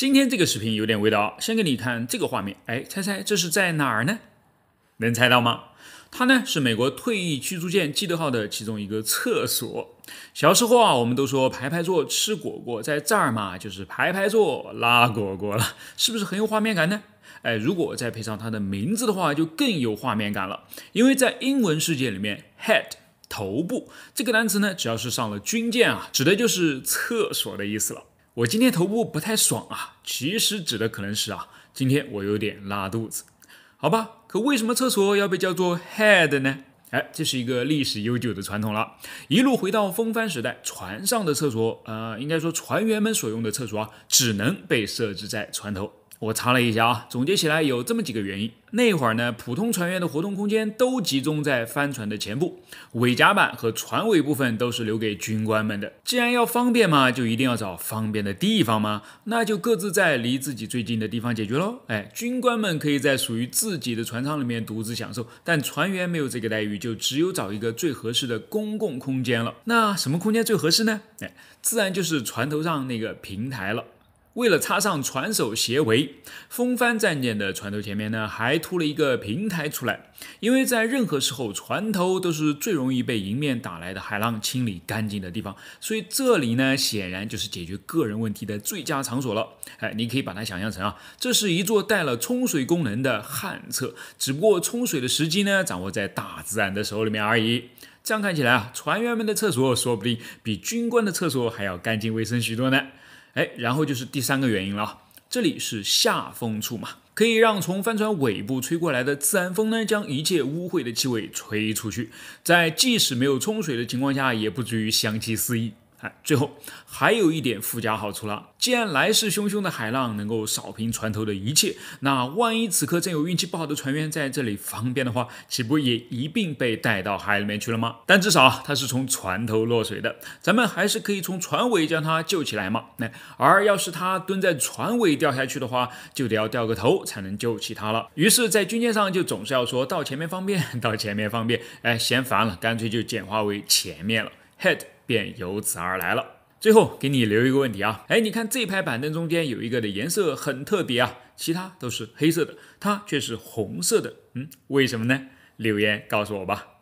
今天这个视频有点味道先给你看这个画面，哎，猜猜这是在哪儿呢？能猜到吗？它呢是美国退役驱逐舰“基德号”的其中一个厕所。小时候啊，我们都说排排坐吃果果，在这儿嘛就是排排坐拉果果了，是不是很有画面感呢？哎，如果再配上它的名字的话，就更有画面感了。因为在英文世界里面，“head” 头部这个单词呢，只要是上了军舰啊，指的就是厕所的意思了。我今天头部不太爽啊，其实指的可能是啊，今天我有点拉肚子，好吧？可为什么厕所要被叫做 head 呢？哎，这是一个历史悠久的传统了。一路回到风帆时代，船上的厕所，呃，应该说船员们所用的厕所啊，只能被设置在船头。我查了一下啊，总结起来有这么几个原因。那会儿呢，普通船员的活动空间都集中在帆船的前部、尾甲板和船尾部分，都是留给军官们的。既然要方便嘛，就一定要找方便的地方嘛，那就各自在离自己最近的地方解决喽。哎，军官们可以在属于自己的船舱里面独自享受，但船员没有这个待遇，就只有找一个最合适的公共空间了。那什么空间最合适呢？哎，自然就是船头上那个平台了。为了插上船首斜桅，风帆战舰的船头前面呢，还凸了一个平台出来。因为在任何时候，船头都是最容易被迎面打来的海浪清理干净的地方，所以这里呢，显然就是解决个人问题的最佳场所了。哎，你可以把它想象成啊，这是一座带了冲水功能的旱厕，只不过冲水的时机呢，掌握在大自然的手里面而已。这样看起来啊，船员们的厕所说不定比军官的厕所还要干净卫生许多呢。哎，然后就是第三个原因了，这里是下风处嘛，可以让从帆船尾部吹过来的自然风呢，将一切污秽的气味吹出去，在即使没有冲水的情况下，也不至于香气四溢。哎，最后还有一点附加好处啦。既然来势汹汹的海浪能够扫平船头的一切，那万一此刻正有运气不好的船员在这里方便的话，岂不也一并被带到海里面去了吗？但至少啊，他是从船头落水的，咱们还是可以从船尾将他救起来嘛。那而要是他蹲在船尾掉下去的话，就得要掉个头才能救起他了。于是，在军舰上就总是要说到前面方便，到前面方便。哎，嫌烦了，干脆就简化为前面了，head。便由此而来了。最后给你留一个问题啊，哎，你看这一排板凳中间有一个的颜色很特别啊，其他都是黑色的，它却是红色的，嗯，为什么呢？留言告诉我吧。